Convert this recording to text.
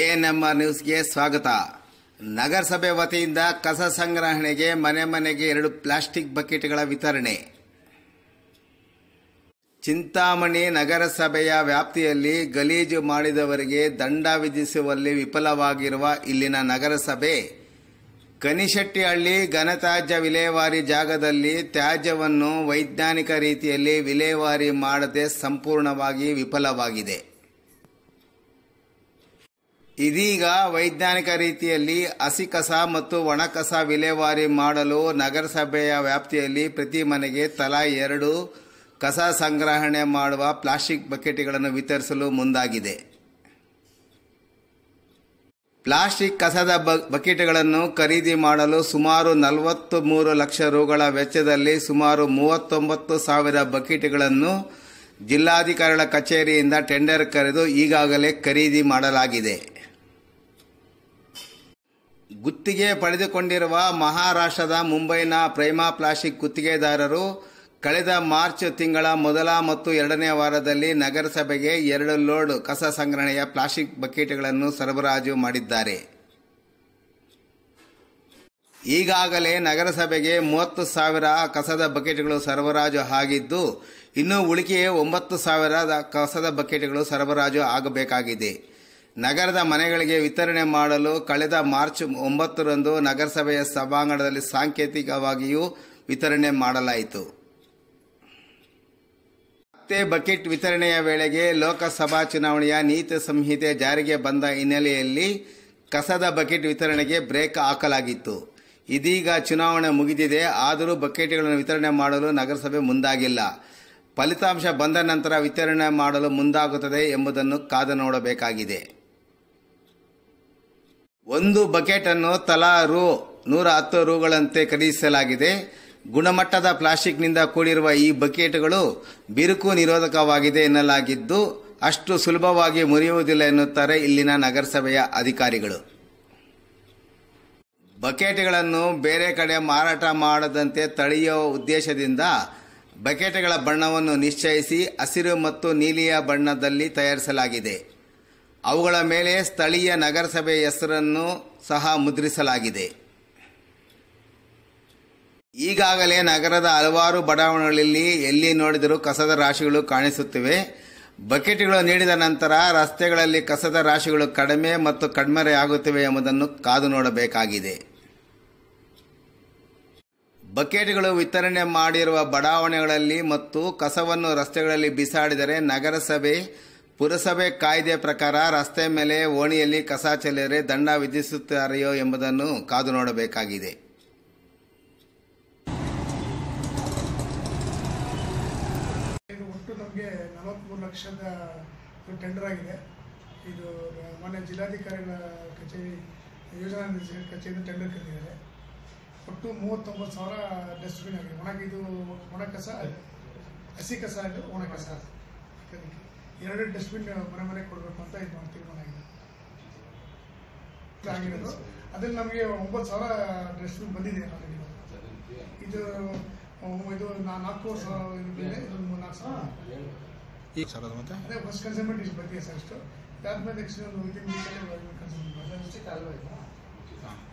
ANMR ನ್ಯೂಸ್ಗೆ ಸ್ವಾಗತ ನಗರಸಭೆ ವತಿಯಿಂದ ಕಸ ಸಂಗ್ರಹಣೆಗೆ ಮನೆ ಮನೆಗೆ ಎರಡು ಪ್ಲಾಸ್ಟಿಕ್ ಬಕೆಟ್ಗಳ ವಿತರಣೆ ಚಿಂತಾಮಣಿ ನಗರಸಭೆಯ ವ್ಯಾಪ್ತಿಯಲ್ಲಿ ಗಲೀಜು ಮಾಡಿದವರಿಗೆ ದಂಡ ವಿಧಿಸುವಲ್ಲಿ ವಿಫಲವಾಗಿರುವ ಇಲ್ಲಿನ ನಗರಸಭೆ ಕನಿಶೆಟ್ಟಿಹಳ್ಳಿ ಘನತ್ಯಾಜ್ಯ ವಿಲೇವಾರಿ ಜಾಗದಲ್ಲಿ ತ್ಯಾಜ್ಯವನ್ನು ವೈಜ್ಞಾನಿಕ ರೀತಿಯಲ್ಲಿ ವಿಲೇವಾರಿ ಮಾಡದೆ ಸಂಪೂರ್ಣವಾಗಿ ವಿಫಲವಾಗಿದೆ ಇದೀಗ ವೈಜ್ಞಾನಿಕ ರೀತಿಯಲ್ಲಿ ಹಸಿಕಸ ಮತ್ತು ಒಣಕಸ ವಿಲೇವಾರಿ ಮಾಡಲು ನಗರಸಭೆಯ ವ್ಯಾಪ್ತಿಯಲ್ಲಿ ಪ್ರತಿ ಮನೆಗೆ ತಲಾ ಎರಡು ಕಸ ಸಂಗ್ರಹಣೆ ಮಾಡುವ ಪ್ಲಾಸ್ಟಿಕ್ ಬಕೆಟ್ಗಳನ್ನು ವಿತರಿಸಲು ಮುಂದಾಗಿದೆ ಪ್ಲಾಸ್ಟಿಕ್ ಕಸದ ಬಕೆಟ್ಗಳನ್ನು ಖರೀದಿ ಮಾಡಲು ಸುಮಾರು ನಲವತ್ತು ಮೂರು ಲಕ್ಷ ರುಗಳ ವೆಚ್ಚದಲ್ಲಿ ಸುಮಾರು ಮೂವತ್ತೊಂಬತ್ತು ಸಾವಿರ ಬಕೆಟ್ಗಳನ್ನು ಜಿಲ್ಲಾಧಿಕಾರಿಗಳ ಕಚೇರಿಯಿಂದ ಟೆಂಡರ್ ಕರೆದು ಈಗಾಗಲೇ ಖರೀದಿ ಮಾಡಲಾಗಿದೆ ಗುತ್ತಿಗೆ ಪಡೆದುಕೊಂಡಿರುವ ಮಹಾರಾಷ್ಟ್ರದ ಮುಂಬೈನ ಪ್ರೈಮಾ ಪ್ಲಾಸ್ಟಿಕ್ ಗುತ್ತಿಗೆದಾರರು ಕಳೆದ ಮಾರ್ಚ್ ತಿಂಗಳ ಮೊದಲ ಮತ್ತು ಎರಡನೇ ವಾರದಲ್ಲಿ ನಗರಸಭೆಗೆ ಎರಡು ಲೋಡ್ ಕಸ ಸಂಗ್ರಹಣೆಯ ಪ್ಲಾಸ್ಟಿಕ್ ಬಕೆಟ್ಗಳನ್ನು ಸರಬರಾಜು ಮಾಡಿದ್ದಾರೆ ಈಗಾಗಲೇ ನಗರಸಭೆಗೆ ಮೂವತ್ತು ಸಾವಿರ ಕಸದ ಬಕೆಟ್ಗಳು ಸರಬರಾಜು ಆಗಿದ್ದು ಇನ್ನು ಉಳಿಕೆಯ ಒಂಬತ್ತು ಸಾವಿರ ಕಸದ ಬಕೆಟ್ಗಳು ಸರಬರಾಜು ಆಗಬೇಕಾಗಿದೆ ನಗರದ ಮನೆಗಳಿಗೆ ವಿತರಣೆ ಮಾಡಲು ಕಳೆದ ಮಾರ್ಚ್ ಒಂಬತ್ತರಂದು ನಗರಸಭೆಯ ಸಭಾಂಗಣದಲ್ಲಿ ಸಾಂಕೇತಿಕವಾಗಿಯೂ ವಿತರಣೆ ಮಾಡಲಾಯಿತು ಮತ್ತೆ ಬಕೆಟ್ ವಿತರಣೆಯ ವೇಳೆಗೆ ಲೋಕಸಭಾ ಚುನಾವಣೆಯ ನೀತಿ ಸಂಹಿತೆ ಜಾರಿಗೆ ಬಂದ ಹಿನ್ನೆಲೆಯಲ್ಲಿ ಕಸದ ಬಕೆಟ್ ವಿತರಣೆಗೆ ಬ್ರೇಕ್ ಹಾಕಲಾಗಿತ್ತು ಇದೀಗ ಚುನಾವಣೆ ಮುಗಿದಿದೆ ಆದರೂ ಬಕೆಟ್ಗಳನ್ನು ವಿತರಣೆ ಮಾಡಲು ನಗರಸಭೆ ಮುಂದಾಗಿಲ್ಲ ಫಲಿತಾಂಶ ಬಂದ ನಂತರ ವಿತರಣೆ ಮಾಡಲು ಮುಂದಾಗುತ್ತದೆ ಎಂಬುದನ್ನು ಕಾದು ನೋಡಬೇಕಾಗಿದೆ ಒಂದು ಬಕೆಟ್ ಅನ್ನು ತಲಾ ರು ನೂರ ಹತ್ತು ರೂಗಳಂತೆ ಖರೀದಿಸಲಾಗಿದೆ ಗುಣಮಟ್ಟದ ಪ್ಲಾಸ್ಟಿಕ್ನಿಂದ ಕೂಡಿರುವ ಈ ಬಕೆಟ್ಗಳು ಬಿರುಕು ನಿರೋಧಕವಾಗಿದೆ ಎನ್ನಲಾಗಿದ್ದು ಅಷ್ಟು ಸುಲಭವಾಗಿ ಮುರಿಯುವುದಿಲ್ಲ ಎನ್ನುತ್ತಾರೆ ಇಲ್ಲಿನ ನಗರಸಭೆಯ ಅಧಿಕಾರಿಗಳು ಬಕೆಟ್ಗಳನ್ನು ಬೇರೆ ಕಡೆ ಮಾರಾಟ ಮಾಡದಂತೆ ತಡೆಯುವ ಉದ್ದೇಶದಿಂದ ಬಕೆಟ್ಗಳ ಬಣ್ಣವನ್ನು ನಿಶ್ಚಯಿಸಿ ಹಸಿರು ಮತ್ತು ನೀಲಿಯ ಬಣ್ಣದಲ್ಲಿ ತಯಾರಿಸಲಾಗಿದೆ ಅವುಗಳ ಮೇಲೆ ಸ್ಥಳೀಯ ನಗರಸಭೆ ಹೆಸರನ್ನು ಸಹ ಮುದ್ರಿಸಲಾಗಿದೆ ಈಗಾಗಲೇ ನಗರದ ಹಲವಾರು ಬಡಾವಣೆಗಳಲ್ಲಿ ಎಲ್ಲಿ ನೋಡಿದರೂ ಕಸದ ರಾಶಿಗಳು ಕಾಣಿಸುತ್ತಿವೆ ಬಕೆಟ್ಗಳು ನೀಡಿದ ನಂತರ ರಸ್ತೆಗಳಲ್ಲಿ ಕಸದ ರಾಶಿಗಳು ಕಡಿಮೆ ಮತ್ತು ಆಗುತ್ತಿವೆ ಎಂಬುದನ್ನು ಕಾದು ನೋಡಬೇಕಾಗಿದೆ ಬಕೆಟ್ಗಳು ವಿತರಣೆ ಮಾಡಿರುವ ಬಡಾವಣೆಗಳಲ್ಲಿ ಮತ್ತು ಕಸವನ್ನು ರಸ್ತೆಗಳಲ್ಲಿ ಬಿಸಾಡಿದರೆ ನಗರಸಭೆ ಪುರಸಭೆ ಕಾಯ್ದೆ ಪ್ರಕಾರ ರಸ್ತೆ ಮೇಲೆ ಓಣಿಯಲ್ಲಿ ಕಸ ಚೆಲ್ಲರೆ ದಂಡ ವಿಧಿಸುತ್ತಾರೆಯೋ ಎಂಬುದನ್ನು ಕಾದು ನೋಡಬೇಕಾಗಿದೆ ಒಟ್ಟು ನಮಗೆ ನಲವತ್ತ್ಮೂರು ಲಕ್ಷದ ಟೆಂಡರ್ ಆಗಿದೆ ಇದು ಮಾನ್ಯ ಜಿಲ್ಲಾಧಿಕಾರಿಗಳ ಕಚೇರಿ ಯೋಜನಾ ನಿರ್ದೇಶಕ ಕಚೇರಿ ಟೆಂಡರ್ ಕರೆದಿದ್ದಾರೆ ಒಟ್ಟು ಮೂವತ್ತೊಂಬತ್ತು ಸಾವಿರ ಡಸ್ಟ್ಬಿನ್ ಆಗಿದೆ ಒಣಗಿದು ಒಣ ಕಸ ಹಸಿ ಕಸ ಒಣ ಕಸ ಎರಡು ಡಸ್ಟ್ಬಿನ್ ಮನೆ ಕೊಡಬೇಕು ಅಂತ ಇದು ತೀರ್ಮಾನ ಆಗಿದೆ ಅದ್ರಲ್ಲಿ ನಮಗೆ ಒಂಬತ್ತು ಸಾವಿರ ಡಸ್ಟ್ಬಿನ್ ಬಂದಿದೆ ಇದು ಇದು ನಾಲ್ಕು ಸಾವಿರ ಇದು ಸಾವಿರ ಮತ್ತೆ ಅದೇ ಇಷ್ಟು ಬಂದಿದೆ ಸರ್ ಅಷ್ಟು ಅದಾದ್ಮೇಲೆ